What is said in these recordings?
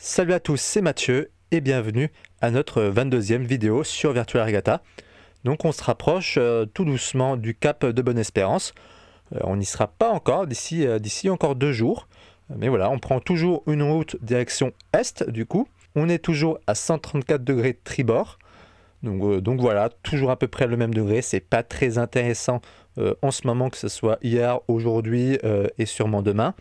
Salut à tous, c'est Mathieu et bienvenue à notre 22e vidéo sur Virtual Regatta. Donc on se rapproche euh, tout doucement du cap de Bonne-Espérance. Euh, on n'y sera pas encore d'ici euh, d'ici encore deux jours. Mais voilà, on prend toujours une route direction est du coup. On est toujours à 134 degrés tribord. Donc, donc voilà, toujours à peu près le même degré. C'est pas très intéressant en ce moment que ce soit hier, aujourd'hui et sûrement demain.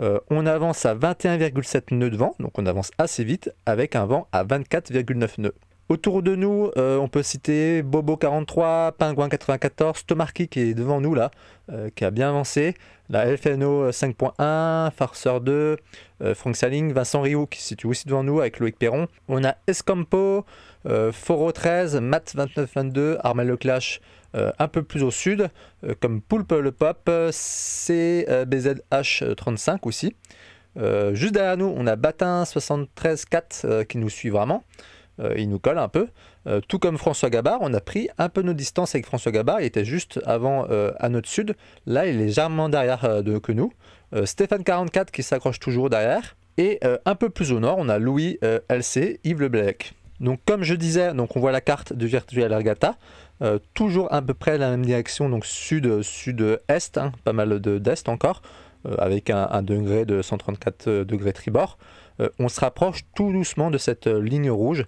Euh, on avance à 21,7 nœuds de vent, donc on avance assez vite avec un vent à 24,9 nœuds. Autour de nous, euh, on peut citer Bobo 43, Pingouin 94, Tomarki qui est devant nous là, euh, qui a bien avancé, la FNO 5.1, Farceur 2, Franck Frank Saling, Vincent Rioux qui se situe aussi devant nous avec Loïc Perron. On a Escampo, euh, Foro 13, Mat 22 Armel le Clash euh, un peu plus au sud, euh, comme Poulpe le Pop, CBZH35 aussi. juste derrière nous, on a Batin 734 qui nous suit vraiment. il nous colle un peu. tout comme François Gabard, on a pris un peu nos distances avec François Gabard. Il était juste avant à notre sud. Là, il est légèrement derrière de, que nous. Stéphane 44 qui s'accroche toujours derrière. Et un peu plus au nord, on a Louis LC, Yves le Leblec. Donc comme je disais, donc on voit la carte de Virtual Argata, euh, toujours à peu près la même direction, donc sud, sud-est, hein, pas mal d'est encore, euh, avec un, degré de 134 euh, degrés tribord. on se rapproche tout doucement de cette ligne rouge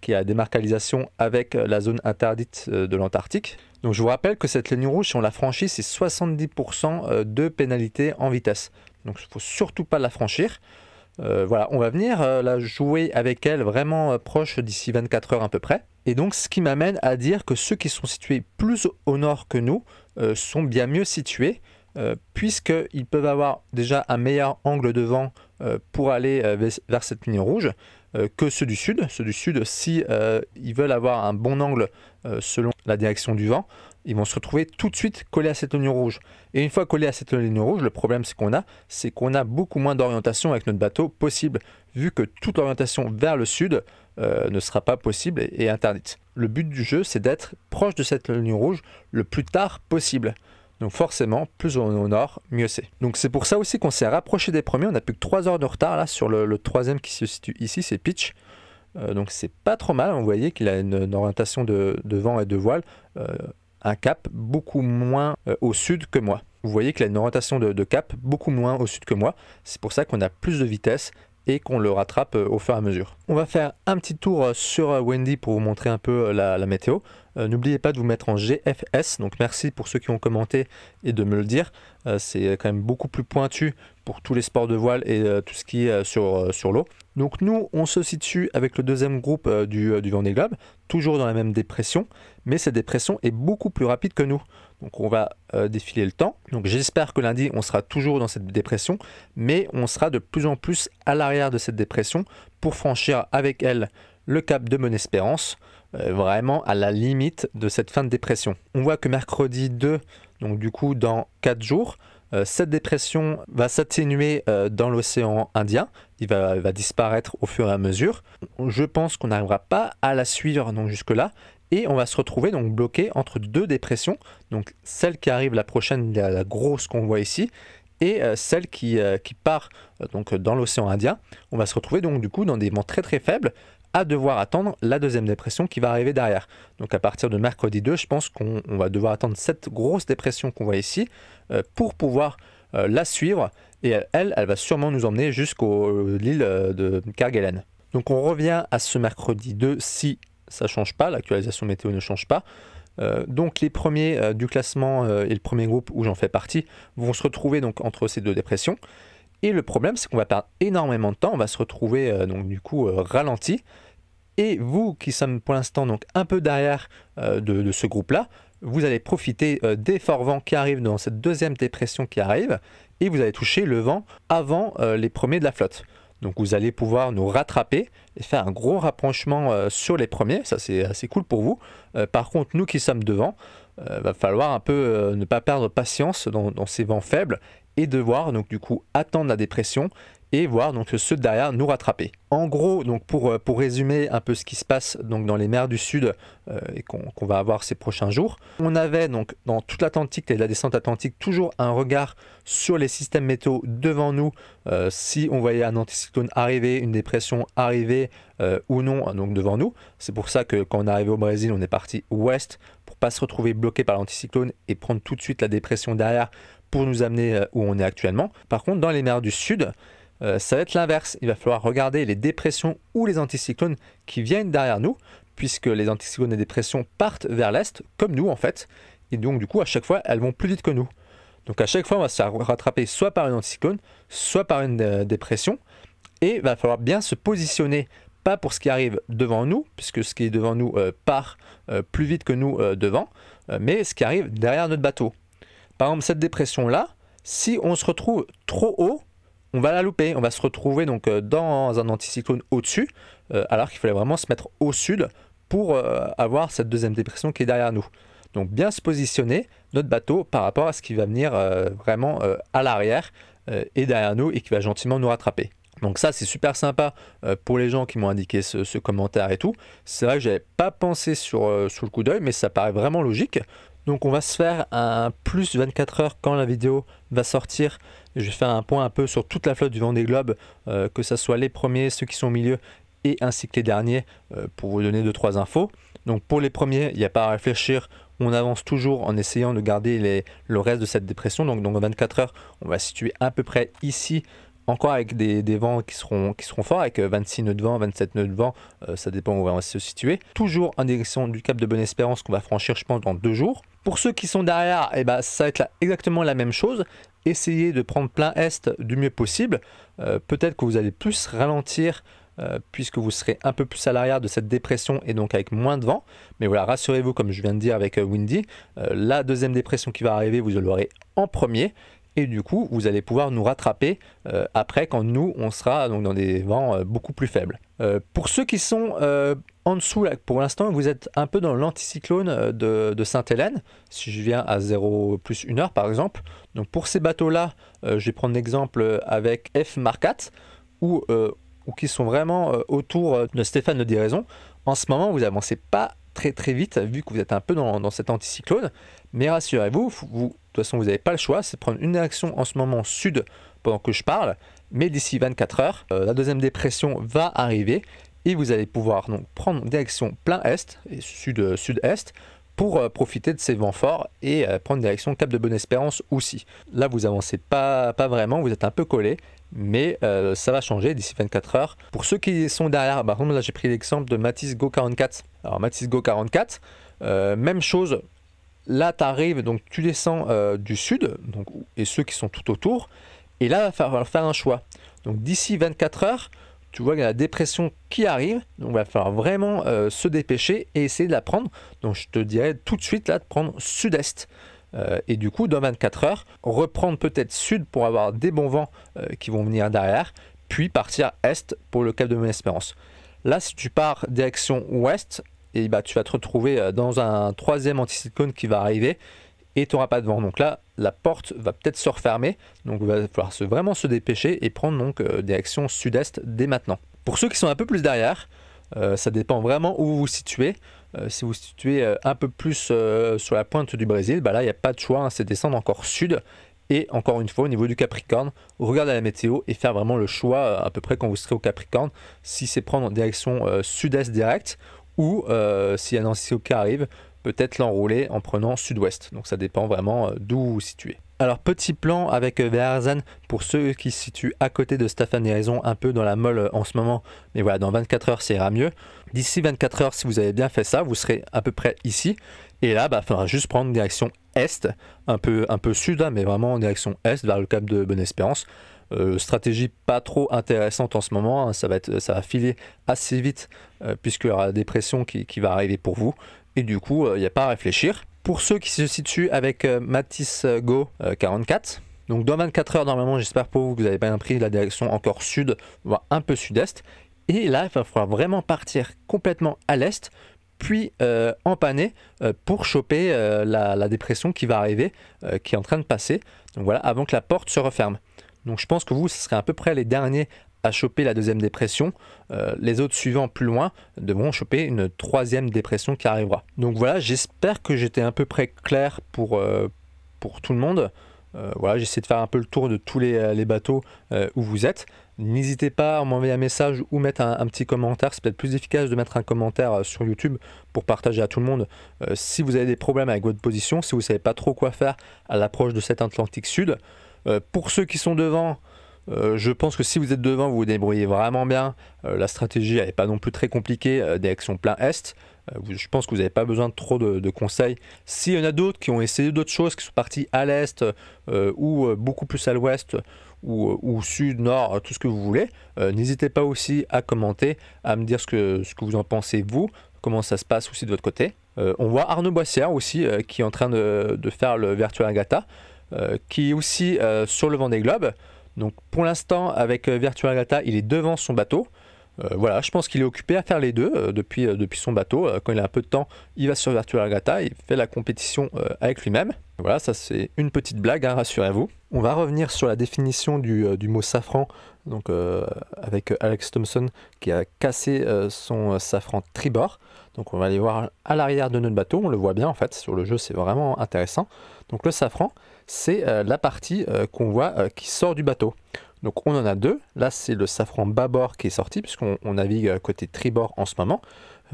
qui a à démarcalisation avec la zone interdite de l'Antarctique. Donc je vous rappelle que cette ligne rouge, si on la franchit, c'est 70% de pénalité en vitesse. Donc il ne faut surtout pas la franchir. Euh, voilà, on va venir euh, la jouer avec elle vraiment euh, proche d'ici 24 heures à peu près. Et donc ce qui m'amène à dire que ceux qui sont situés plus au nord que nous sont bien mieux situés, puisqu'ils peuvent avoir déjà un meilleur angle de vent pour aller vers cette ligne rouge que ceux du sud. Ceux du sud, si ils veulent avoir un bon angle selon la direction du vent, ils vont se retrouver tout de suite collés à cette ligne rouge. Et une fois collés à cette ligne rouge, le problème c'est qu'on a, c'est qu'on a beaucoup moins d'orientation avec notre bateau possible, vu que toute orientation vers le sud euh, ne sera pas possible et, interdite. Le but du jeu, c'est d'être proche de cette ligne rouge le plus tard possible. Donc forcément, plus on est au nord, mieux c'est. Donc c'est pour ça aussi qu'on s'est rapproché des premiers. On a plus que 3 heures de retard là sur le, troisième qui se situe ici, c'est Pitch. Euh, donc c'est pas trop mal, vous voyez qu'il a une, orientation de, vent et de voile euh, un cap beaucoup moins euh, au sud que moi. Vous voyez qu'il a une de, de, cap beaucoup moins au sud que moi. C'est pour ça qu'on a plus de vitesse et qu'on le rattrape euh, au fur et à mesure. On va faire un petit tour euh, sur euh, Wendy pour vous montrer un peu la, météo. N'oubliez pas de vous mettre en GFS, donc merci pour ceux qui ont commenté et de me le dire. C'est quand même beaucoup plus pointu pour tous les sports de voile et tout ce qui est sur, sur l'eau. Donc nous, on se situe avec le deuxième groupe du, du Vendée Globe, toujours dans la même dépression, mais cette dépression est beaucoup plus rapide que nous. Donc on va euh, défiler le temps. Donc j'espère que lundi, on sera toujours dans cette dépression, mais on sera de plus en plus à l'arrière de cette dépression pour franchir avec elle le cap de mon espérance, euh, vraiment à la limite de cette fin de dépression. On voit que mercredi 2, donc du coup dans 4 jours, euh, cette dépression va s'atténuer dans l'océan Indien, il va, disparaître au fur et à mesure. Je pense qu'on n'arrivera pas à la suivre donc jusque-là, et on va se retrouver donc bloqué entre deux dépressions, donc celle qui arrive la prochaine, la, grosse qu'on voit ici, et euh, celle qui, euh, part euh, donc dans l'océan Indien. On va se retrouver donc du coup dans des vents très très faibles à devoir attendre la deuxième dépression qui va arriver derrière. Donc à partir de mercredi 2, je pense qu'on va devoir attendre cette grosse dépression qu'on voit ici pour pouvoir la suivre et elle, elle va sûrement nous emmener jusqu'à l'île de Kerguelen. Donc on revient à ce mercredi 2 si ça change pas, l'actualisation météo ne change pas. Euh, donc les premiers euh, du classement euh, et le premier groupe où j'en fais partie vont se retrouver donc entre ces deux dépressions. Et le problème, c'est qu'on va perdre énormément de temps, on va se retrouver donc du coup ralenti. Et vous qui sommes pour l'instant donc un peu derrière de, de, ce groupe-là, vous allez profiter des forts vents qui arrivent dans cette deuxième dépression qui arrive, et vous allez toucher le vent avant les premiers de la flotte. Donc vous allez pouvoir nous rattraper et faire un gros rapprochement euh, sur les premiers. Ça c'est assez cool pour vous. Euh, par contre, nous qui sommes devant, euh, va falloir un peu ne pas perdre patience dans, dans, ces vents faibles et devoir donc du coup attendre la dépression et voir donc ceux derrière nous rattraper. En gros, donc pour, euh, pour résumer un peu ce qui se passe donc dans les mers du Sud euh, et qu'on va avoir ces prochains jours, on avait donc dans toute l'Atlantique et la descente atlantique toujours un regard sur les systèmes métaux devant nous euh, si on voyait un anticyclone arriver, une dépression arriver ou non hein, donc devant nous. C'est pour ça que quand on est arrivé au Brésil, on est parti ouest pour pas se retrouver bloqué par l'anticyclone et prendre tout de suite la dépression derrière pour nous amener où on est actuellement. Par contre, dans les mers du Sud, euh, ça va être l'inverse. Il va falloir regarder les dépressions ou les anticyclones qui viennent derrière nous, puisque les anticyclones et dépressions partent vers l'est, comme nous en fait. Et donc du coup, à chaque fois, elles vont plus vite que nous. Donc à chaque fois, on va se rattraper soit par une anticyclone, soit par une euh, dépression. Et il va falloir bien se positionner, pas pour ce qui arrive devant nous, puisque ce qui est devant nous euh, part plus vite que nous devant, mais ce qui arrive derrière notre bateau. Par exemple, cette dépression-là, si on se retrouve trop haut, on va la louper. On va se retrouver donc euh, dans un anticyclone au-dessus, euh, alors qu'il fallait vraiment se mettre au sud pour euh, avoir cette deuxième dépression qui est derrière nous. Donc bien se positionner notre bateau par rapport à ce qui va venir vraiment à l'arrière et derrière nous et qui va gentiment nous rattraper. Donc ça c'est super sympa pour les gens qui m'ont indiqué ce, commentaire et tout. C'est vrai que j'avais pas pensé sur, le coup d'œil mais ça paraît vraiment logique. Donc on va se faire un plus 24 heures quand la vidéo va sortir je vais faire un point un peu sur toute la flotte du Vent des Globes, euh, que ce soit les premiers, ceux qui sont au milieu, et ainsi que les derniers, euh, pour vous donner 2 trois infos. Donc pour les premiers, il n'y a pas à réfléchir, on avance toujours en essayant de garder le reste de cette dépression. Donc, dans 24 heures, on va situer à peu près ici encore avec des, vents qui seront, forts, avec 26 euh, nœuds de vent, 27 nœuds de vent, euh, ça dépend où on va se situer. Toujours en direction du cap de Bonne-Espérance qu'on va franchir, je pense, dans deux jours. Pour ceux qui sont derrière, eh ben, ça va être là, exactement la même chose. Essayez de prendre plein est du mieux possible. Euh, peut-être que vous allez plus ralentir puisque vous serez un peu plus à l'arrière de cette dépression et donc avec moins de vent. Mais voilà, rassurez-vous, comme je viens de dire avec Windy, la deuxième dépression qui va arriver, vous l'aurez en premier et du coup vous allez pouvoir nous rattraper euh, après quand nous on sera donc, dans des vents euh, beaucoup plus faibles. Euh, pour ceux qui sont en dessous, là, pour l'instant vous êtes un peu dans l'anticyclone de, Sainte-Hélène, si je viens à 0 plus 1 heure par exemple. Donc pour ces bateaux-là, je vais prendre l'exemple avec F Marcat, ou, ou qui sont vraiment autour de Stéphane de Diraison. En ce moment, vous avancez pas très très vite, vu que vous êtes un peu dans, cet anticyclone. Mais rassurez-vous, vous, de toute façon, vous n'avez pas le choix, c'est de prendre une direction en ce moment sud pendant que je parle. Mais d'ici 24 heures, euh, la deuxième dépression va arriver et vous allez pouvoir donc prendre une direction plein est et sud-sud-est. Euh, pour euh, profiter de ces vents forts et prendre direction Cap de Bonne Espérance aussi. Là, vous avancez pas, pas vraiment, vous êtes un peu collé, mais ça va changer d'ici 24 heures. Pour ceux qui sont derrière, par exemple, là j'ai pris l'exemple de Matisse Go 44 alors Matisse Go 44, euh, même chose, là tu arrives, donc tu descends euh, du sud, et ceux qui sont tout autour, et là il va faire un choix. Donc d'ici 24 heures, tu vois qu'il y a la dépression qui arrive, donc il va falloir vraiment euh, se dépêcher et essayer de la prendre. Donc je te dirais tout de suite là de prendre sud-est. et du coup, dans 24 heures, reprendre peut-être sud pour avoir des bons vents qui vont venir derrière, puis partir est pour le cap de mon espérance Là, si tu pars direction ouest, et bah, tu vas te retrouver euh, dans un troisième anticyclone qui va arriver et tu n'auras pas de vent. Donc là, la porte va peut-être se refermer, donc il va falloir se, vraiment se dépêcher et prendre donc euh, des actions sud-est dès maintenant. Pour ceux qui sont un peu plus derrière, euh, ça dépend vraiment où vous vous situez. si vous vous situez un peu plus sur la pointe du Brésil, bah là, il n'y a pas de choix, hein, c'est descendre encore sud. Et encore une fois, au niveau du Capricorne, regardez la météo et faire vraiment le choix à peu près quand vous serez au Capricorne, si c'est prendre direction sud-est direct ou euh, si un qui arrive, peut-être l'enrouler en prenant sud-ouest. Donc ça dépend vraiment euh, d'où vous situez. Alors petit plan avec euh, Verzan pour ceux qui se situent à côté de Staffan Raison, un peu dans la molle en ce moment, mais voilà, dans 24 heures ça ira mieux. D'ici 24 heures, si vous avez bien fait ça, vous serez à peu près ici. Et là, il bah, faudra juste prendre direction est, un peu, un peu sud, hein, mais vraiment en direction est, vers le cap de Bonne-Espérance. Euh, stratégie pas trop intéressante en ce moment, hein. ça, va être, ça va filer assez vite puisque euh, puisqu'il y aura la dépression qui, qui, va arriver pour vous. Et du coup, euh, il n'y a pas à réfléchir. Pour ceux qui se situent avec Matisse Go 44, donc dans 24 heures normalement, j'espère pour vous que vous avez bien pris la direction encore sud, voire un peu sud-est. Et là, il va falloir vraiment partir complètement à l'est puis euh, empanner pour choper la, la, dépression qui va arriver, qui est en train de passer. Donc voilà, avant que la porte se referme. Donc je pense que vous, ce serait à peu près les derniers à choper la deuxième dépression. Euh, les autres suivants plus loin devront choper une troisième dépression qui arrivera. Donc voilà, j'espère que j'étais à peu près clair pour, euh, pour tout le monde. Euh, voilà, j'essaie de faire un peu le tour de tous les, bateaux où vous êtes. N'hésitez pas à m'envoyer un message ou mettre un, un petit commentaire. C'est peut-être plus efficace de mettre un commentaire sur YouTube pour partager à tout le monde. si vous avez des problèmes avec votre position, si vous ne savez pas trop quoi faire à l'approche de cet Atlantique Sud, euh, pour ceux qui sont devant, euh, je pense que si vous êtes devant, vous vous débrouillez vraiment bien. Euh, la stratégie, n'est pas non plus très compliquée. actions plein est. je pense que vous n'avez pas besoin de trop de, conseils. S'il y en a d'autres qui ont essayé d'autres choses, qui sont partis à l'est ou beaucoup plus à l'ouest ou, sud, nord, tout ce que vous voulez, n'hésitez pas aussi à commenter, à me dire ce que, ce que vous en pensez vous, comment ça se passe aussi de votre côté. on voit Arnaud Boissière aussi qui est en train de, faire le Virtual Agata. Euh, qui est aussi euh, sur le Vendée Globe. Donc pour l'instant, avec euh, Virtual Agatha il est devant son bateau. voilà, je pense qu'il est occupé à faire les deux depuis, depuis son bateau. quand il a un peu de temps, il va sur Virtual Gata, il fait la compétition avec lui-même. Voilà, ça c'est une petite blague, hein, rassurez-vous. On va revenir sur la définition du, du mot safran, donc avec Alex Thompson qui a cassé son safran tribord. Donc on va aller voir à l'arrière de notre bateau, on le voit bien en fait, sur le jeu c'est vraiment intéressant. Donc le safran, c'est euh, la partie euh, qu'on voit euh, qui sort du bateau. Donc on en a deux. Là, c'est le safran bâbord qui est sorti, puisqu'on navigue côté tribord en ce moment.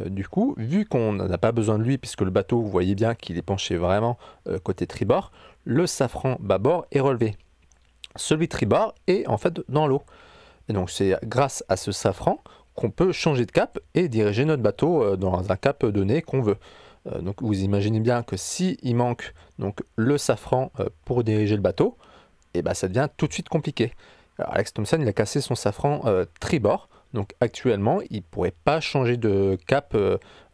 du coup, vu qu'on n'a pas besoin de lui, puisque le bateau, vous voyez bien qu'il est penché vraiment côté tribord, le safran bâbord est relevé. Celui tribord est en fait dans l'eau. Et donc c'est grâce à ce safran qu'on peut changer de cap et diriger notre bateau dans un cap donné qu'on veut. Euh, donc vous imaginez bien que si manque donc le safran euh, pour diriger le bateau, et eh ben ça devient tout de suite compliqué. Alex Thompson a cassé son safran euh, tribord, donc actuellement il ne pourrait pas changer de cap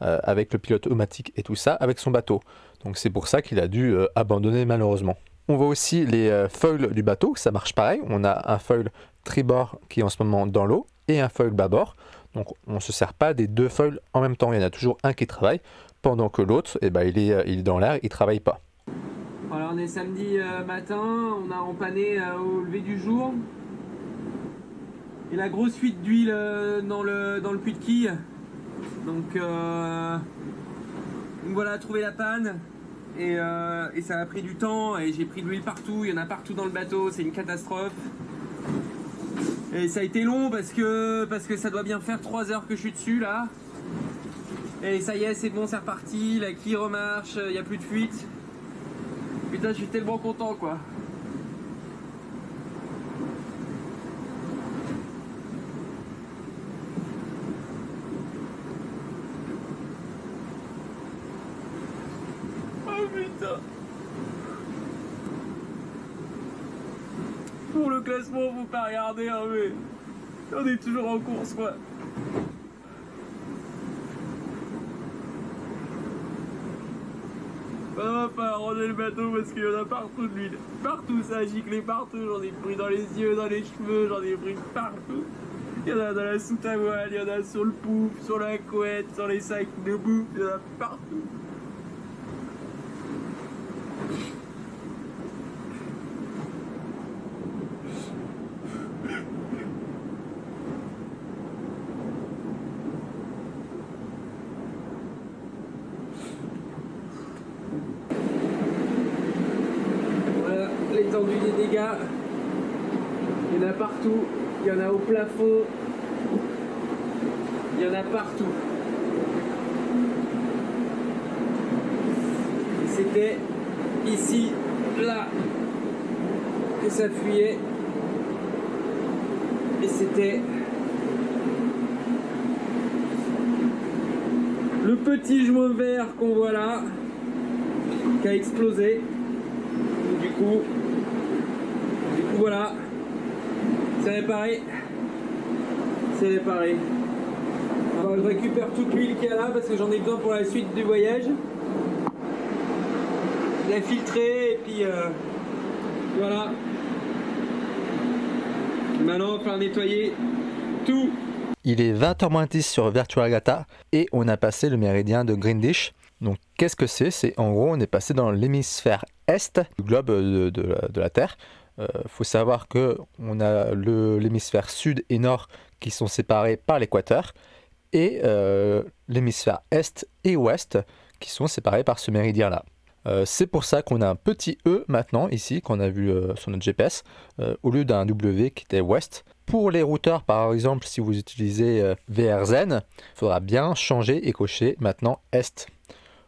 avec le pilote automatique et tout ça avec son bateau. Donc c'est pour ça qu'il a dû abandonner malheureusement. On voit aussi les foils du bateau, ça marche pareil. On a un foil tribord qui est en ce moment dans l'eau et un foil bâbord. Donc on ne se sert pas des deux foils en même temps, il y en a toujours un qui travaille pendant que l'autre, eh ben, il, est, euh, il dans l'air, il travaille pas. Voilà, on est samedi euh, matin, on a empanné euh, au lever du jour. Et la grosse fuite d'huile dans, le, dans le puits de quille. Donc, euh, voilà, trouver la panne. Et, ça a pris du temps et j'ai pris de l'huile partout, il y en a partout dans le bateau, c'est une catastrophe. Et ça a été long parce que, parce que ça doit bien faire 3 heures que je suis dessus là. Et ça y est, c'est bon, c'est reparti, la qui remarche, il euh, n'y a plus de fuite. Putain, je suis tellement content quoi. Oh putain Pour le classement, vous pas regarder, hein, mais on est toujours en course quoi. ranger le bateau parce qu'il y en a partout de l'huile. Partout, ça a giclé partout. J'en ai pris dans les yeux, dans les cheveux, j'en ai pris partout. Il y en a dans la soute à voile, il y en a sur le pouf, sur la couette, sur les sacs de boue, il y en a partout. des dégâts. Il y en a partout. Il y en a au plafond. Il y en a partout. C'était ici, là, que ça fuyait. Et c'était le petit joint vert qu'on voit là, qui a explosé. du coup, voilà, c'est réparé. C'est réparé. Alors, je récupère toute l'huile qu'il y a là parce que j'en ai besoin pour la suite du voyage. Je l'ai filtrer et puis euh, voilà. Maintenant, on va nettoyer tout. Il est 20h10 sur Virtualgata et on a passé le méridien de Greenwich. Donc qu'est-ce que c'est C'est en gros on est passé dans l'hémisphère est du globe de la Terre. Il euh, faut savoir que on a l'hémisphère sud et nord qui sont séparés par l'équateur et euh, l'hémisphère est et ouest qui sont séparés par ce méridien là. Euh, c'est pour ça qu'on a un petit E maintenant ici qu'on a vu sur notre GPS au lieu d'un W qui était ouest. Pour les routeurs par exemple si vous utilisez VRZN, il faudra bien changer et cocher maintenant est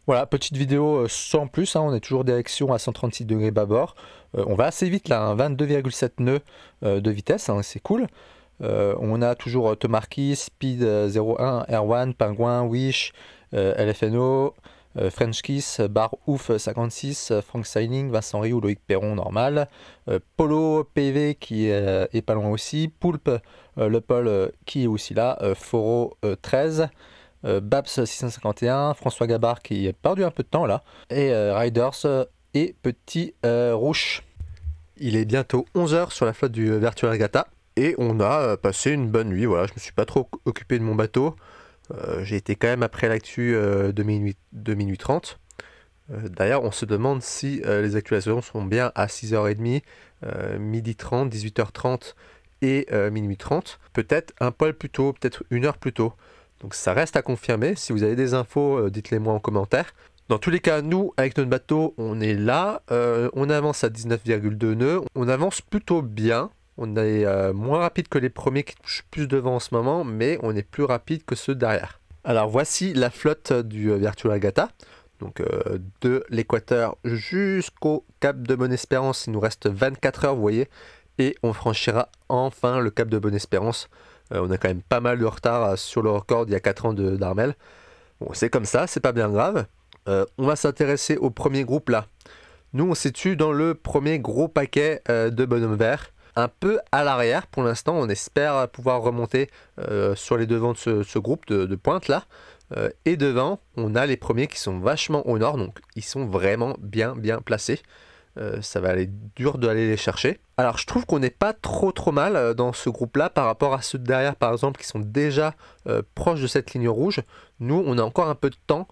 voilà, petite vidéo euh, sans plus, hein, on est toujours direction à 136 degrés bâbord. Euh, on va assez vite là, 22,7 hein, nœuds euh, de vitesse, hein, c'est cool. on a toujours Tomarki, Speed 01, R1, Penguin, Wish, LFNO, French Kiss, Bar Ouf 56, Frank Signing, Vincent Rioux, Loïc Perron, normal, Polo PV qui est, pas loin aussi, Poulpe, Le Paul qui est aussi là, Foro 13, euh, Babs 651, François Gabard qui a perdu un peu de temps là, et euh, Riders et Petit euh, Rouge. Il est bientôt 11h sur la flotte du Virtual Regatta et on a passé une bonne nuit. Voilà, je me suis pas trop occupé de mon bateau. J'ai été quand même après l'actu de, minuit, 30. D'ailleurs, on se demande si les actualisations sont bien à 6h30, midi 30, 18h30 et minuit 30. Peut-être un poil plus tôt, peut-être une heure plus tôt. Donc ça reste à confirmer. Si vous avez des infos, euh, dites-les moi en commentaire. Dans tous les cas, nous, avec notre bateau, on est là. Euh, on avance à 19,2 nœuds. On avance plutôt bien. On est euh, moins rapide que les premiers qui touchent plus devant en ce moment, mais on est plus rapide que ceux derrière. Alors voici la flotte du Virtual Agata. Donc de l'équateur jusqu'au cap de Bonne-Espérance, il nous reste 24 heures, vous voyez. Et on franchira enfin le cap de Bonne-Espérance euh, on a quand même pas mal de retard euh, sur le record il y a 4 ans d'Armel. Bon, c'est comme ça, c'est pas bien grave. Euh, on va s'intéresser au premier groupe là. Nous, on se situe dans le premier gros paquet de bonhommes verts un peu à l'arrière pour l'instant. On espère pouvoir remonter sur les devants de ce, groupe de, pointe là. et devant, on a les premiers qui sont vachement au nord, donc ils sont vraiment bien bien placés. Euh, ça va aller dur d'aller les chercher. Alors je trouve qu'on n'est pas trop trop mal euh, dans ce groupe-là par rapport à ceux derrière par exemple qui sont déjà euh, proches de cette ligne rouge. Nous on a encore un peu de temps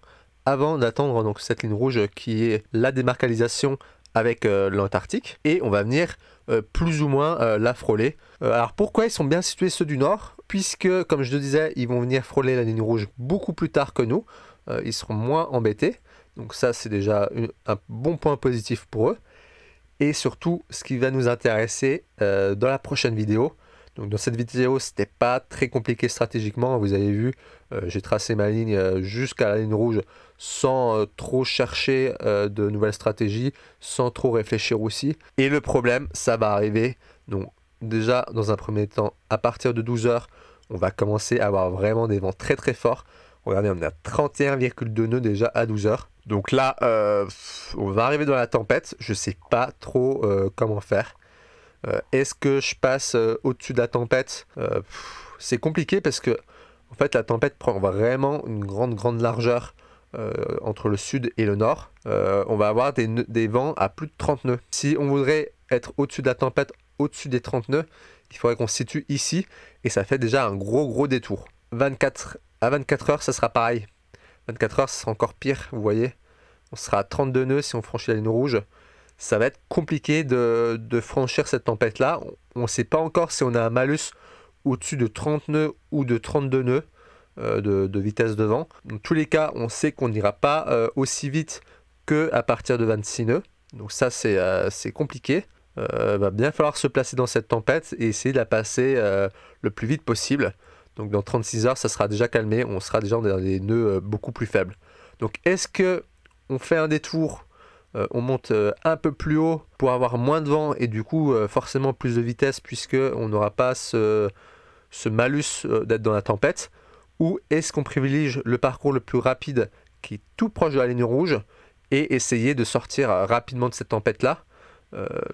avant d'attendre donc cette ligne rouge qui est la démarcalisation avec l'Antarctique et on va venir plus ou moins la frôler. alors pourquoi ils sont bien situés ceux du nord Puisque comme je le disais ils vont venir frôler la ligne rouge beaucoup plus tard que nous. ils seront moins embêtés. Donc ça c'est déjà un bon point positif pour eux et surtout ce qui va nous intéresser euh, dans la prochaine vidéo. Donc dans cette vidéo, ce n'était pas très compliqué stratégiquement. Vous avez vu, euh, j'ai tracé ma ligne euh, jusqu'à la ligne rouge sans trop chercher de nouvelles stratégies, sans trop réfléchir aussi. Et le problème, ça va arriver. Donc déjà, dans un premier temps, à partir de 12h, on va commencer à avoir vraiment des vents très très forts. Regardez, on est à 31,2 nœuds déjà à 12h. Donc là, euh, on va arriver dans la tempête. Je ne sais pas trop euh, comment faire. Euh, est-ce que je passe au-dessus de la tempête C'est compliqué parce que en fait, la tempête prend vraiment une grande, grande largeur entre le sud et le nord. on va avoir des, vents à plus de 30 nœuds. Si on voudrait être au-dessus de la tempête, au-dessus des 30 nœuds, il faudrait qu'on se situe ici et ça fait déjà un gros, gros détour. 24 à 24 heures, ça sera pareil. 24 heures, ce sera encore pire, vous voyez. On sera à 32 nœuds si on franchit la ligne rouge. Ça va être compliqué de, franchir cette tempête-là. On ne sait pas encore si on a un malus au-dessus de 30 nœuds ou de 32 nœuds euh, de, vitesse de vent. Dans tous les cas, on sait qu'on n'ira pas euh, aussi vite que à partir de 26 nœuds. Donc ça, c'est euh, compliqué. Il va bien falloir se placer dans cette tempête et essayer de la passer le plus vite possible. Donc dans 36 heures, ça sera déjà calmé, on sera déjà dans des nœuds euh, beaucoup plus faibles. Donc est-ce que on fait un détour, euh, on monte euh, un peu plus haut pour avoir moins de vent et du coup forcément plus de vitesse puisque on n'aura pas ce, malus d'être dans la tempête Ou est-ce qu'on privilégie le parcours le plus rapide qui est tout proche de la ligne rouge et essayer de sortir rapidement de cette tempête là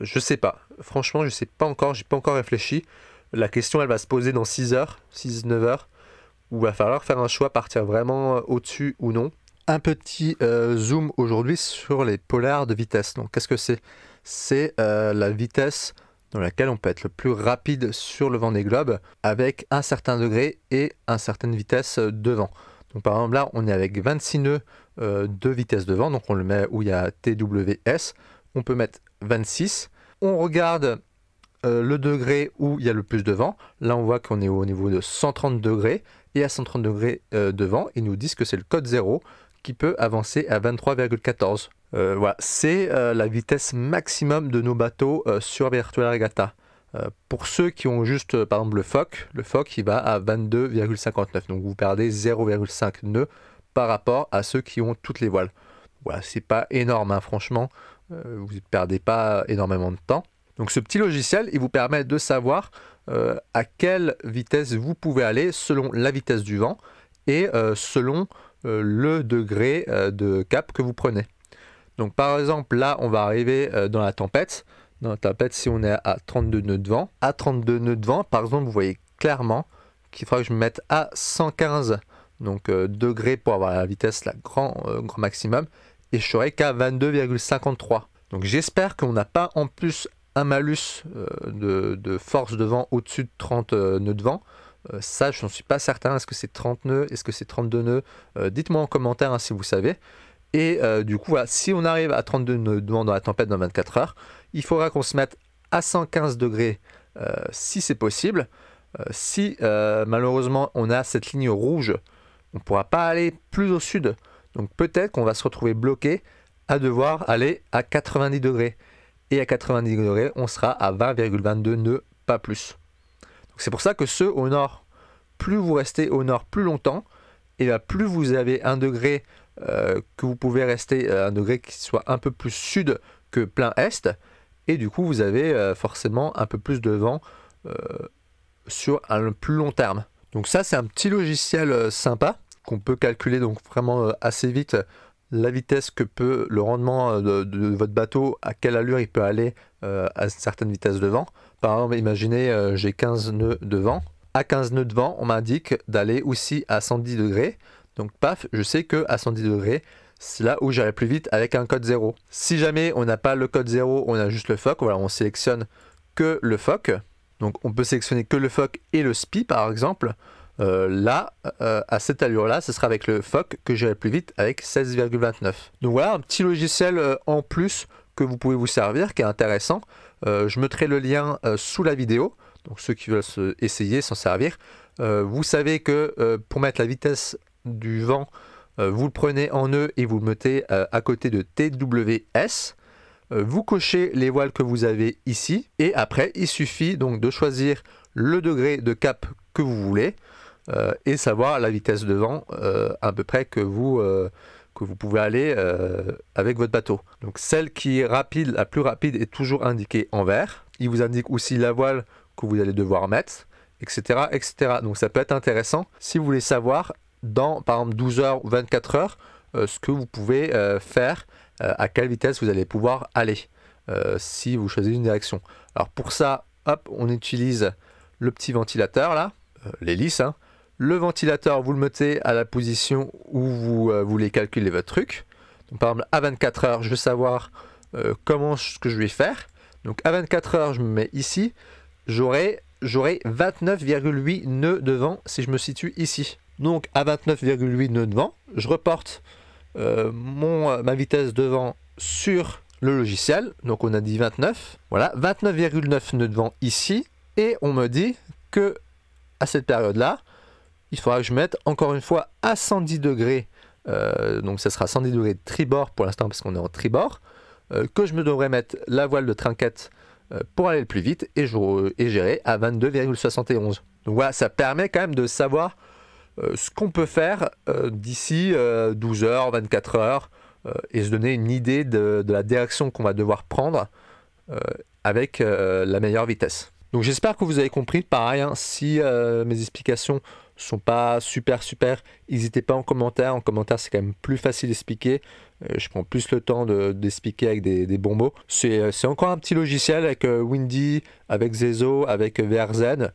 Je sais pas. Franchement, je sais pas encore, j'ai pas encore réfléchi la question, elle va se poser dans 6 heures, 6-9 heures, où il va falloir faire un choix, partir vraiment euh, au-dessus ou non. Un petit euh, zoom aujourd'hui sur les polars de vitesse. Donc, qu'est-ce que c'est C'est euh, la vitesse dans laquelle on peut être le plus rapide sur le vent des globes avec un certain degré et une certaine vitesse de vent. Donc par exemple là on est avec 26 nœuds de vitesse de vent, donc on le met où il y a TWS, on peut mettre 26. On regarde euh, le degré où il y a le plus de vent. Là, on voit qu'on est au niveau de 130 degrés. Et à 130 degrés euh, de vent, ils nous disent que c'est le code 0 qui peut avancer à 23,14. Euh, voilà, c'est la vitesse maximum de nos bateaux sur Virtual Regatta. pour ceux qui ont juste, par exemple, le FOC, le FOC, qui va à 22,59. Donc, vous perdez 0,5 nœud par rapport à ceux qui ont toutes les voiles. Voilà, c'est pas énorme, hein, franchement. vous ne perdez pas énormément de temps. Donc ce petit logiciel, il vous permet de savoir euh, à quelle vitesse vous pouvez aller selon la vitesse du vent et euh, selon euh, le degré de cap que vous prenez. Donc par exemple, là, on va arriver dans la tempête. Dans la tempête, si on est à 32 nœuds de vent, à 32 nœuds de vent, par exemple, vous voyez clairement qu'il faudra que je me mette à 115 donc, degrés pour avoir la vitesse la grand, grand maximum et je serai qu'à 22,53. Donc j'espère qu'on n'a pas en plus un malus euh, de, force de vent au-dessus de 30 euh, nœuds de vent. Euh, ça, je n'en suis pas certain. Est-ce que c'est 30 nœuds Est-ce que c'est 32 nœuds Dites-moi en commentaire hein, si vous savez. Et du coup, si on arrive à 32 nœuds de vent dans la tempête dans 24 heures, il faudra qu'on se mette à 115 degrés si c'est possible. si malheureusement on a cette ligne rouge, on ne pourra pas aller plus au sud. Donc peut-être qu'on va se retrouver bloqué à devoir aller à 90 degrés et à 90 degrés, on sera à 20,22 nœuds, pas plus. C'est pour ça que ceux au nord, plus vous restez au nord plus longtemps, et bah, plus vous avez un degré euh, que vous pouvez rester euh, un degré qui soit un peu plus sud que plein est, et du coup vous avez euh, forcément un peu plus de vent sur un plus long terme. Donc ça c'est un petit logiciel sympa qu'on peut calculer donc vraiment assez vite la vitesse que peut le rendement euh, de, votre bateau, à quelle allure il peut aller euh, à certaines vitesses de vent. Par exemple, imaginez, euh, j'ai 15 nœuds de vent. À 15 nœuds de vent, on m'indique d'aller aussi à 110 degrés. Donc paf, je sais que à 110 degrés, c'est là où j'irai plus vite avec un code 0. Si jamais on n'a pas le code 0, on a juste le foc, voilà, on sélectionne que le foc. Donc on peut sélectionner que le foc et le SPI par exemple. Euh, là, euh, à cette allure-là, ce sera avec le FOC que j'irai plus vite avec 16,29. Donc voilà, un petit logiciel euh, en plus que vous pouvez vous servir, qui est intéressant. je mettrai le lien sous la vidéo, donc ceux qui veulent essayer, s'en servir. vous savez que pour mettre la vitesse du vent, vous le prenez en nœud et vous le mettez à côté de TWS. Vous cochez les voiles que vous avez ici et après il suffit donc de choisir le degré de cap que vous voulez euh, et savoir la vitesse de vent euh, à peu près que vous, euh, que vous pouvez aller avec votre bateau. Donc celle qui est rapide, la plus rapide est toujours indiquée en vert. Il vous indique aussi la voile que vous allez devoir mettre, etc. etc. Donc ça peut être intéressant si vous voulez savoir dans par exemple 12 heures ou 24 heures ce que vous pouvez faire, à quelle vitesse vous allez pouvoir aller si vous choisissez une direction. Alors pour ça, hop, on utilise le petit ventilateur là, l'hélice, hein, le ventilateur, vous le mettez à la position où vous euh, voulez calculer votre truc. par exemple, à 24 heures, je veux savoir euh, comment ce que je vais faire. Donc à 24 heures, je me mets ici. J'aurai 29,8 nœuds devant si je me situe ici. Donc à 29,8 nœuds devant, je reporte euh, mon, ma vitesse devant sur le logiciel. Donc on a dit 29. Voilà, 29,9 nœuds devant ici. Et on me dit que à cette période-là, il faudra que je mette encore une fois à 110 degrés, euh, donc ça sera 110 degrés de tribord pour l'instant parce qu'on est en tribord, euh, que je me devrais mettre la voile de trinquette euh, pour aller le plus vite et, je, gérer à 22,71. Donc voilà, ça permet quand même de savoir ce qu'on peut faire d'ici 12 h 24 heures, et se donner une idée de, la direction qu'on va devoir prendre avec la meilleure vitesse. Donc j'espère que vous avez compris, pareil, hein, si mes explications sont pas super super, n'hésitez pas en commentaire. En commentaire, c'est quand même plus facile d'expliquer. Euh, je prends plus le temps d'expliquer avec des, des, bons mots. C'est euh, encore un petit logiciel avec euh, Windy, avec Zezo, avec VRZ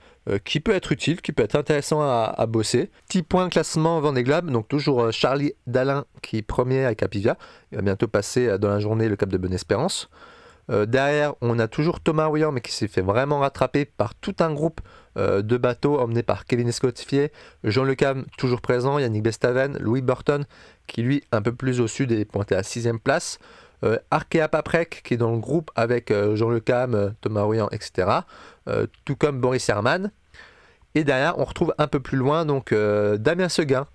qui peut être utile, qui peut être intéressant à, bosser. Petit point classement Vendée Globe. Donc, toujours Charlie Dalin qui est premier avec Apivia. Il va bientôt passer dans la journée le Cap de Bonne-Espérance. derrière, on a toujours Thomas William, mais qui s'est fait vraiment rattraper par tout un groupe euh, deux bateaux emmenés par Kevin Escottifier, Jean Le Cam toujours présent, Yannick Bestaven, Louis Burton qui lui un peu plus au sud est pointé à 6 place, euh, Arkea Paprec qui est dans le groupe avec euh, Jean Le Cam, Thomas Rouillant, etc. tout comme Boris Herman. Et derrière on retrouve un peu plus loin donc Damien Seguin.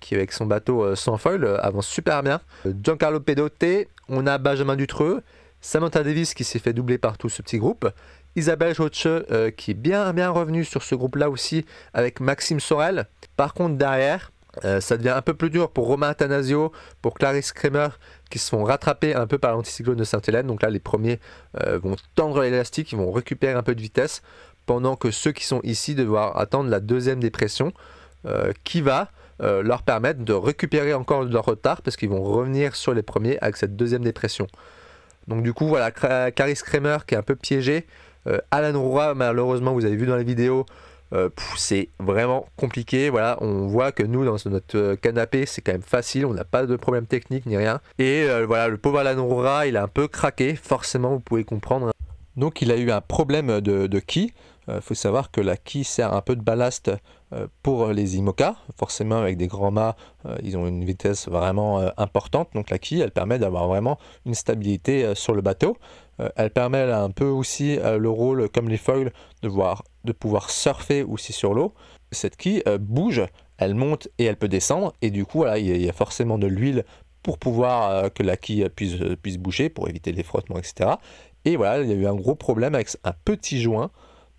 qui avec son bateau sans foil avance super bien. Giancarlo Pedote, on a Benjamin Dutreux, Samantha Davis qui s'est fait doubler par tout ce petit groupe, Isabelle Joche euh, qui est bien bien revenue sur ce groupe-là aussi avec Maxime Sorel. Par contre derrière, euh, ça devient un peu plus dur pour Romain Athanasio, pour Clarisse Kramer, qui se font rattraper un peu par l'anticyclone de Sainte-Hélène. Donc là, les premiers euh, vont tendre l'élastique, ils vont récupérer un peu de vitesse, pendant que ceux qui sont ici devront attendre la deuxième dépression, qui va leur permettre de récupérer encore leur retard, parce qu'ils vont revenir sur les premiers avec cette deuxième dépression. Donc du coup, voilà, Clarisse Kramer qui est un peu piégée, euh, Alan Roura, malheureusement, vous avez vu dans la vidéo, euh, c'est vraiment compliqué. Voilà, on voit que nous, dans notre euh, canapé, c'est quand même facile. On n'a pas de problème technique ni rien. Et voilà, le pauvre Alan Roura, il a un peu craqué. Forcément, vous pouvez comprendre. Donc, il a eu un problème de, de il euh, faut savoir que la quille sert un peu de ballast euh, pour euh, les IMOCA. Forcément, avec des grands mâts, ils ont une vitesse vraiment importante. Donc la quille, elle permet d'avoir vraiment une stabilité sur le bateau. Elle permet un peu aussi le rôle, comme les foils, de, pouvoir surfer aussi sur l'eau. Cette quille bouge, elle monte et elle peut descendre. Et du coup, il y a forcément de l'huile pour pouvoir que la quille puisse bouger, pour éviter les frottements, etc. Et voilà, il y a eu un gros problème avec un petit joint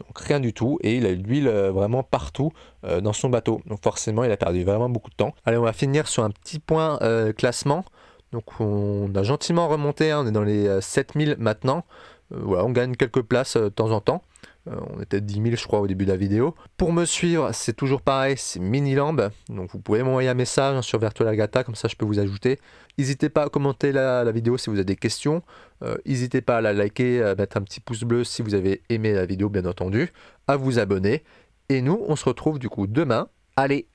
donc rien du tout. Et il a eu de l'huile euh, vraiment partout euh, dans son bateau. Donc forcément, il a perdu vraiment beaucoup de temps. Allez, on va finir sur un petit point euh, classement. Donc on a gentiment remonté, hein. on est dans les 7000 maintenant. voilà, on gagne quelques places de temps en temps. Euh, on était 10 000, je crois, au début de la vidéo. Pour me suivre, c'est toujours pareil, c'est Mini Lamb Donc vous pouvez m'envoyer un message hein, sur Virtual Agata, comme ça je peux vous ajouter. N'hésitez pas à commenter la, vidéo si vous avez des questions. Euh, n'hésitez pas à la liker, à mettre un petit pouce bleu si vous avez aimé la vidéo, bien entendu. À vous abonner. Et nous, on se retrouve du coup demain. Allez,